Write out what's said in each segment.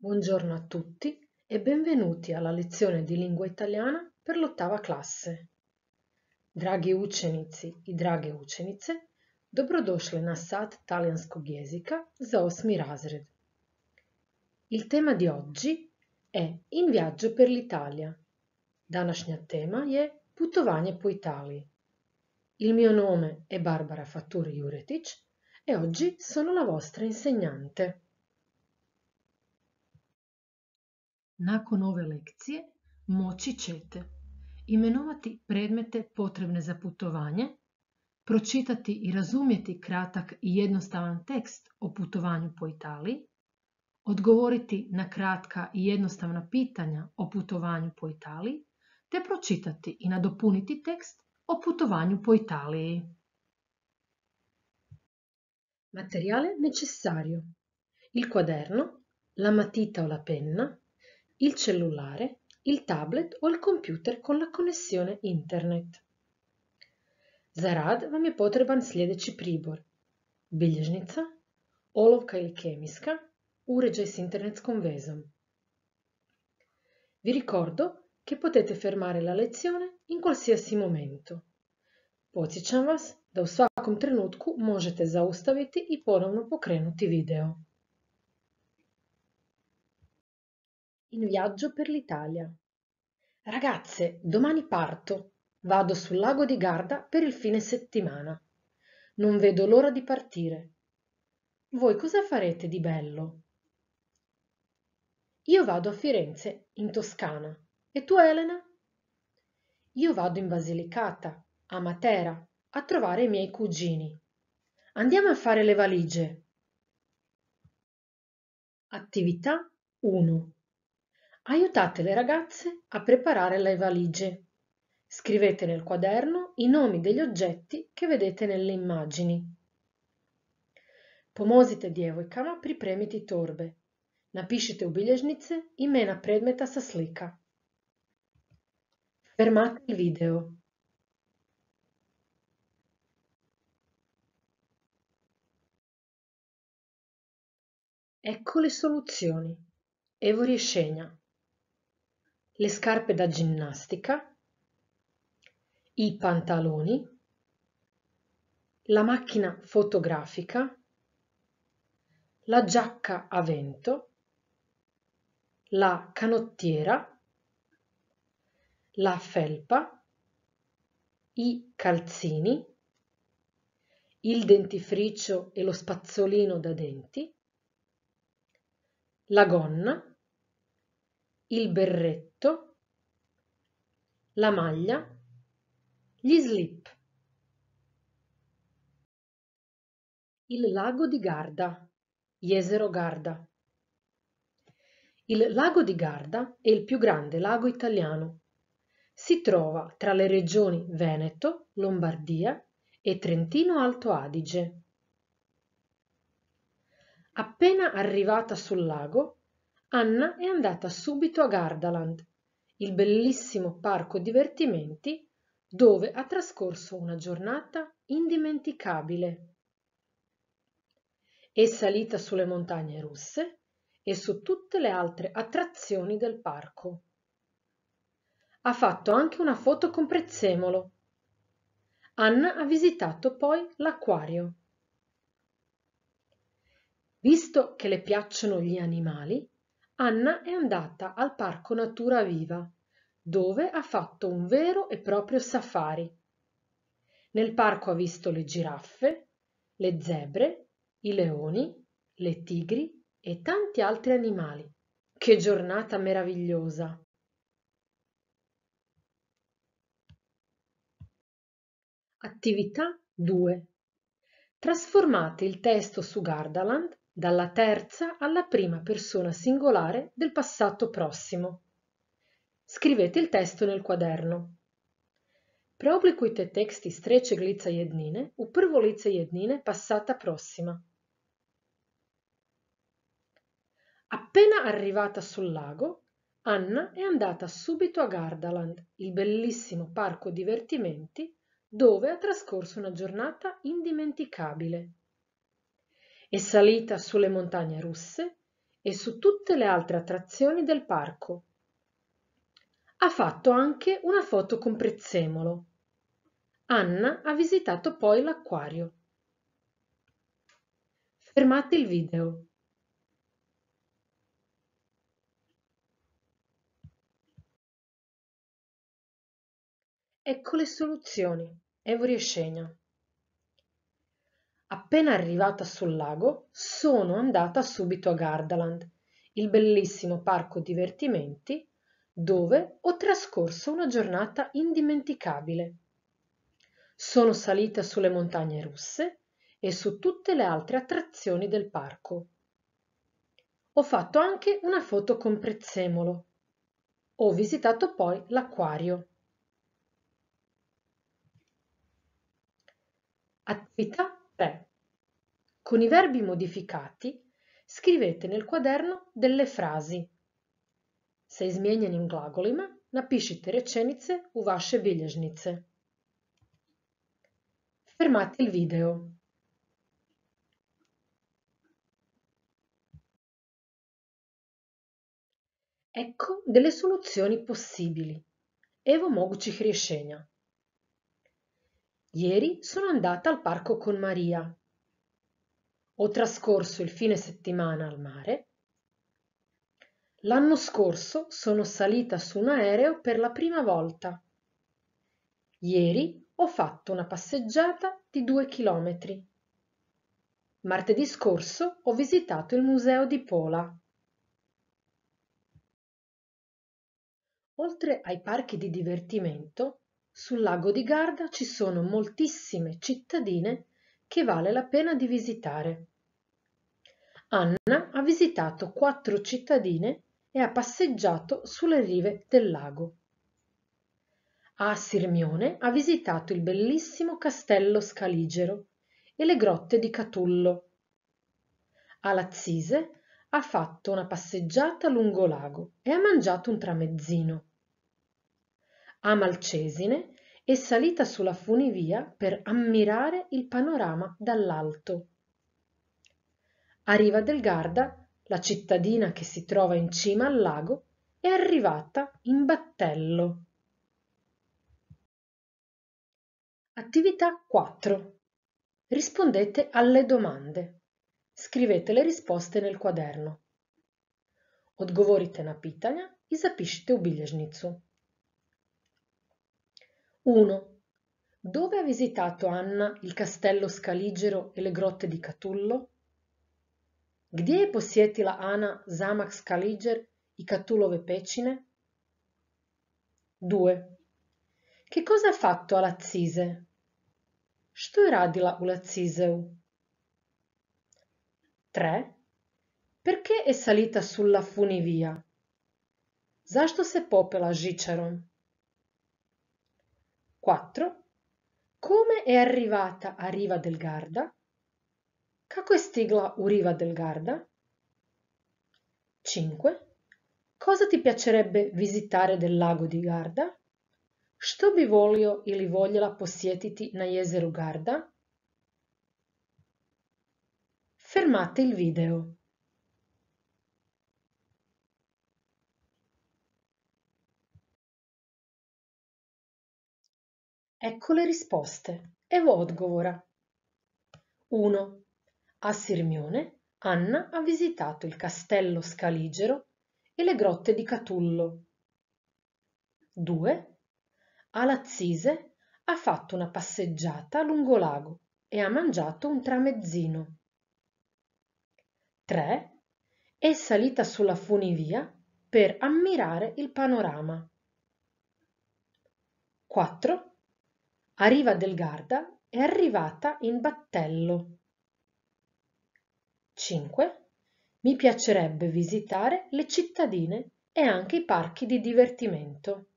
Buongiorno a tutti e benvenuti alla lezione di lingua italiana per l'ottava classe. Draghi učenici i drage učenice, dobrodošli na sat talijanskog jezika za osmi razred. Il tema di oggi è In viaggio per l'Italia. Današnja tema je Putovanje po Italiji. Il mio nome è Barbara Fatturi Juretic e oggi sono la vostra insegnante. Nakon ove lekcije moći ćete imenovati predmete potrebne za putovanje, pročitati i razumjeti kratak i jednostavan tekst o putovanju po Italiji, odgovoriti na kratka i jednostavna pitanja o putovanju po Italiji, te pročitati i nadopuniti tekst o putovanju po Italiji. Materijale necessario. Il quaderno, la matita o la penna, il cellulare, il tablet o il computer con la connessione internet. Za vam je potreban sljedeći pribor. Bilježnica, olovka ili kemijska, uređaj s internetskom vezom. Vi ricordo che potete fermare la lezione in qualsiasi momento. Podsjećam vas da u svakom trenutku možete zaustaviti i ponovno pokrenuti video. In viaggio per l'Italia. Ragazze, domani parto. Vado sul lago di Garda per il fine settimana. Non vedo l'ora di partire. Voi cosa farete di bello? Io vado a Firenze, in Toscana. E tu, Elena? Io vado in Basilicata, a Matera, a trovare i miei cugini. Andiamo a fare le valigie. Attività 1. Aiutate le ragazze a preparare le valigie. Scrivete nel quaderno i nomi degli oggetti che vedete nelle immagini. Pomozite djevojkama pripremiti torbe. Napišite u bilježnice imena predmeta sa slika. Fermate il video. Ecco le soluzioni. Evo riescegna le scarpe da ginnastica, i pantaloni, la macchina fotografica, la giacca a vento, la canottiera, la felpa, i calzini, il dentifricio e lo spazzolino da denti, la gonna, il berretto, la maglia, gli slip. Il lago di Garda, Jesero Garda. Il lago di Garda è il più grande lago italiano. Si trova tra le regioni Veneto, Lombardia e Trentino Alto Adige. Appena arrivata sul lago, Anna è andata subito a Gardaland, il bellissimo parco divertimenti dove ha trascorso una giornata indimenticabile. È salita sulle montagne russe e su tutte le altre attrazioni del parco. Ha fatto anche una foto con Prezzemolo. Anna ha visitato poi l'acquario. Visto che le piacciono gli animali, Anna è andata al Parco Natura Viva, dove ha fatto un vero e proprio safari. Nel parco ha visto le giraffe, le zebre, i leoni, le tigri e tanti altri animali. Che giornata meravigliosa! Attività 2. Trasformate il testo su Gardaland dalla terza alla prima persona singolare del passato prossimo. Scrivete il testo nel quaderno. Preoblikujte tekst iz trećeg lica jednine u prvo lice jednine passata prossima. Appena arrivata sul lago, Anna è andata subito a Gardaland, il bellissimo parco divertimenti dove ha trascorso una giornata indimenticabile e salita sulle montagne russe e su tutte le altre attrazioni del parco. Ha fatto anche una foto con Prezzemolo. Anna ha visitato poi l'acquario. Fermate il video. Ecco le soluzioni. Evori e Scegna. Appena arrivata sul lago, sono andata subito a Gardaland, il bellissimo parco divertimenti dove ho trascorso una giornata indimenticabile. Sono salita sulle montagne russe e su tutte le altre attrazioni del parco. Ho fatto anche una foto con Prezzemolo. Ho visitato poi l'acquario. Attività 3. Con i verbi modificati scrivete nel quaderno delle frasi. Sa izmijenjenim glagolima napišite rečenice u vaše bilježnice. Fermate il video. Ecco delle soluzioni possibili. Evo mogućih rješenja. Ieri sono andata al parco con Maria. Ho trascorso il fine settimana al mare. L'anno scorso sono salita su un aereo per la prima volta. Ieri ho fatto una passeggiata di due chilometri. Martedì scorso ho visitato il museo di Pola. Oltre ai parchi di divertimento, sul lago di Garda ci sono moltissime cittadine che vale la pena di visitare. Anna ha visitato quattro cittadine e ha passeggiato sulle rive del lago. A Sirmione ha visitato il bellissimo castello scaligero e le grotte di Catullo. A Lazzise ha fatto una passeggiata lungo lago e ha mangiato un tramezzino a Malcesine e salita sulla funivia per ammirare il panorama dall'alto. A Riva del Garda, la cittadina che si trova in cima al lago, è arrivata in battello. Attività 4. Rispondete alle domande. Scrivete le risposte nel quaderno. Odgovorite na pitanja i zapišite u bilježnicu. 1. Dove ha visitato Anna il castello scaligero e le grotte di Catullo? Gdje je la Ana zamak Skaliđer i Catulove pecine? 2. Che cosa ha fatto a Lazise? Što je radila u Laziseu? 3. Perché è salita sulla funivia? Zašto se popela žičarom? 4. Come è arrivata a Riva del Garda? Kako je stigla u Riva del Garda? 5. Cosa ti piacerebbe visitare del lago di Garda? Što bi volio ili voljela posjetiti na jezeru Garda? Fermate il video. Ecco le risposte. Evo odgovora. 1. A Sirmione Anna ha visitato il castello scaligero e le grotte di Catullo. 2. A Lazzise ha fatto una passeggiata lungo lago e ha mangiato un tramezzino. 3. È salita sulla funivia per ammirare il panorama. 4. A Riva del Garda è arrivata in battello. 5. Mi piacerebbe visitare le cittadine e anche i parchi di divertimento.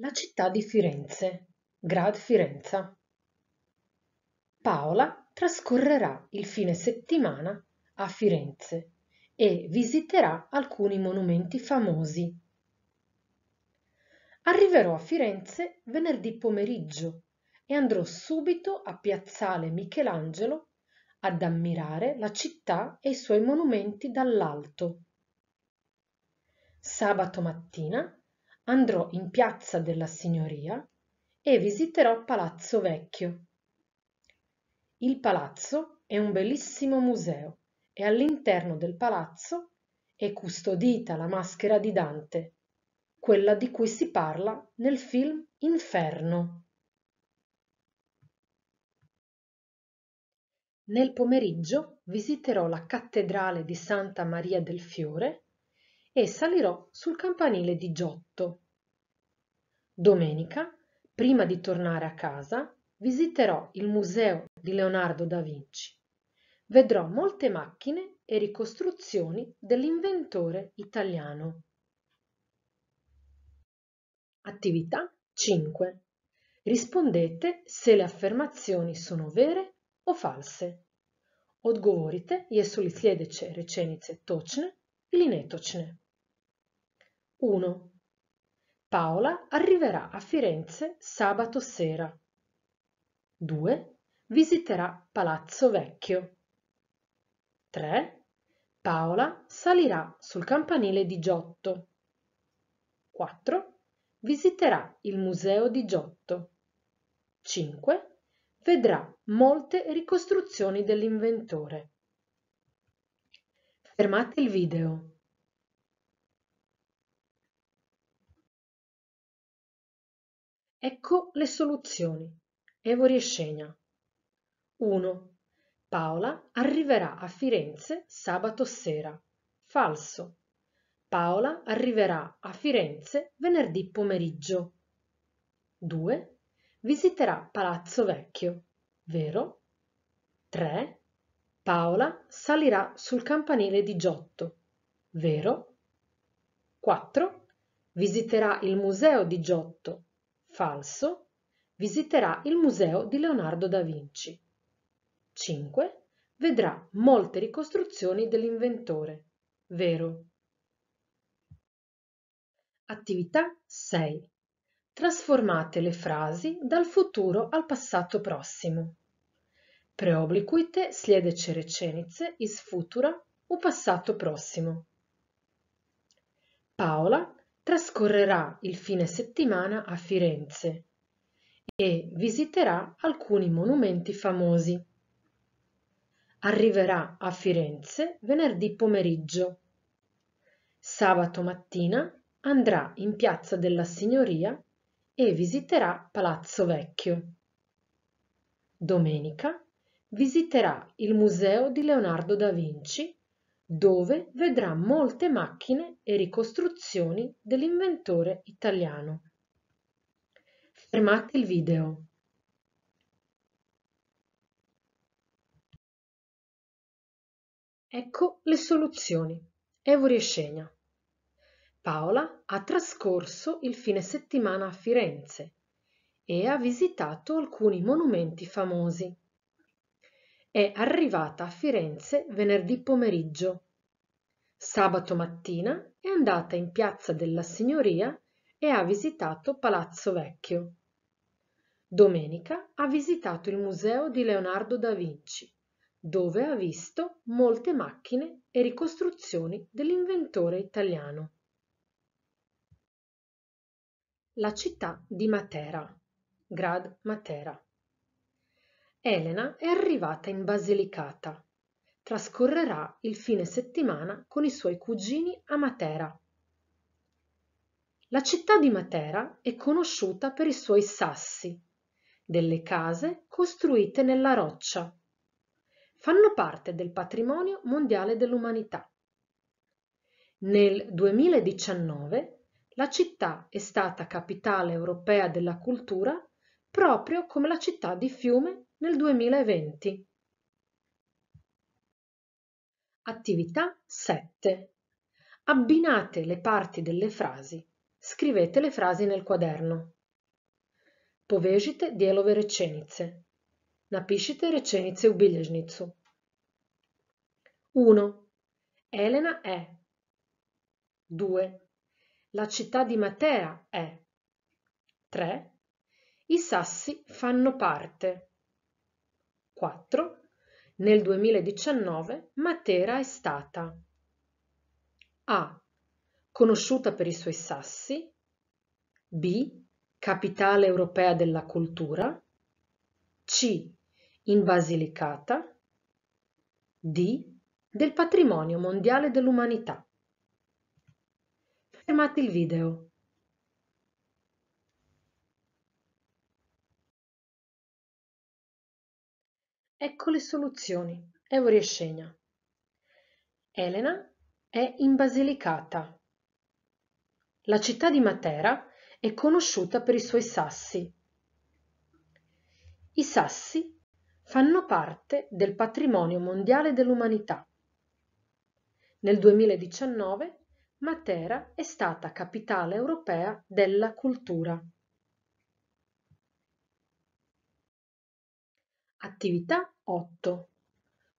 La città di Firenze, Grad Firenza. Paola trascorrerà il fine settimana a Firenze e visiterà alcuni monumenti famosi Arriverò a Firenze venerdì pomeriggio e andrò subito a Piazzale Michelangelo ad ammirare la città e i suoi monumenti dall'alto. Sabato mattina andrò in Piazza della Signoria e visiterò Palazzo Vecchio. Il palazzo è un bellissimo museo e all'interno del palazzo è custodita la maschera di Dante, quella di cui si parla nel film Inferno. Nel pomeriggio visiterò la cattedrale di Santa Maria del Fiore e salirò sul campanile di Giotto. Domenica, prima di tornare a casa, visiterò il museo di Leonardo da Vinci. Vedrò molte macchine e ricostruzioni dell'inventore italiano. Attività 5. Rispondete se le affermazioni sono vere o false. Odgovorite jesu li sljedeće rečenice točne ili netočne. 1. Paola arriverà a Firenze sabato sera. 2. Visiterà Palazzo Vecchio. 3. Paola salirà sul campanile di Giotto. 4 visiterà il Museo di Giotto. 5. Vedrà molte ricostruzioni dell'inventore. Fermate il video. Ecco le soluzioni. Evo Riescegna. 1. Paola arriverà a Firenze sabato sera. Falso. Paola arriverà a Firenze venerdì pomeriggio. 2. Visiterà Palazzo Vecchio, vero? 3. Paola salirà sul campanile di Giotto, vero? 4. Visiterà il museo di Giotto, falso? Visiterà il museo di Leonardo da Vinci. 5. Vedrà molte ricostruzioni dell'inventore, vero? Attività 6. Trasformate le frasi dal futuro al passato prossimo. Preobliquite sljedeće rečenice is futura u passato prossimo. Paola trascorrerà il fine settimana a Firenze e visiterà alcuni monumenti famosi. Arriverà a Firenze venerdì pomeriggio. Sabato mattina andrà in piazza della Signoria e visiterà Palazzo Vecchio. Domenica visiterà il Museo di Leonardo da Vinci, dove vedrà molte macchine e ricostruzioni dell'inventore italiano. Fermate il video. Ecco le soluzioni. Evoriescenia. Paola ha trascorso il fine settimana a Firenze e ha visitato alcuni monumenti famosi. È arrivata a Firenze venerdì pomeriggio. Sabato mattina è andata in piazza della Signoria e ha visitato Palazzo Vecchio. Domenica ha visitato il museo di Leonardo da Vinci, dove ha visto molte macchine e ricostruzioni dell'inventore italiano. La città di Matera, Grad Matera. Elena è arrivata in Basilicata. Trascorrerà il fine settimana con i suoi cugini a Matera. La città di Matera è conosciuta per i suoi sassi, delle case costruite nella roccia. Fanno parte del patrimonio mondiale dell'umanità. Nel 2019 la città è stata capitale europea della cultura proprio come la città di Fiume nel 2020. Attività 7. Abbinate le parti delle frasi. Scrivete le frasi nel quaderno. Povežite dijelove rečenice. Napišite rečenice u bilježnicu. 1. Elena è. 2. La città di Matera è. 3. I sassi fanno parte. 4. Nel 2019 Matera è stata A. Conosciuta per i suoi sassi B. Capitale europea della cultura C. In Basilicata D. Del patrimonio mondiale dell'umanità Fermate il video. Ecco le soluzioni. Euriescenia. Elena è in Basilicata. La città di Matera è conosciuta per i suoi sassi. I sassi fanno parte del patrimonio mondiale dell'umanità. Nel 2019 Matera è stata capitale europea della cultura. Attività 8.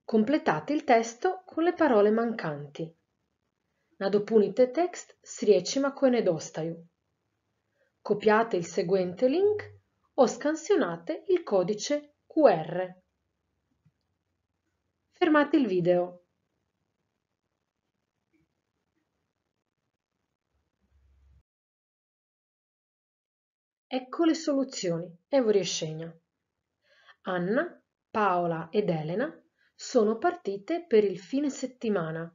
Completate il testo con le parole mancanti. Nadopunite tekst s riječima koje nedostaju. Copiate il seguente link o scansionate il codice QR. Fermate il video. Ecco le soluzioni e vi riescegna. Anna, Paola ed Elena sono partite per il fine settimana.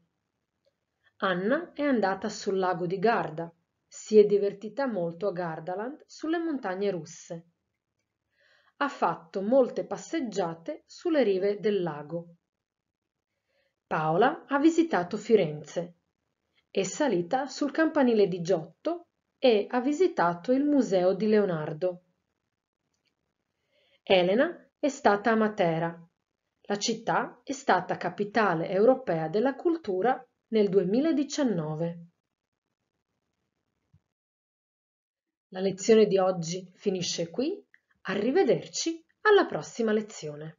Anna è andata sul lago di Garda, si è divertita molto a Gardaland sulle montagne russe. Ha fatto molte passeggiate sulle rive del lago. Paola ha visitato Firenze. È salita sul campanile di Giotto e ha visitato il museo di Leonardo. Elena è stata a Matera. La città è stata capitale europea della cultura nel 2019. La lezione di oggi finisce qui. Arrivederci alla prossima lezione.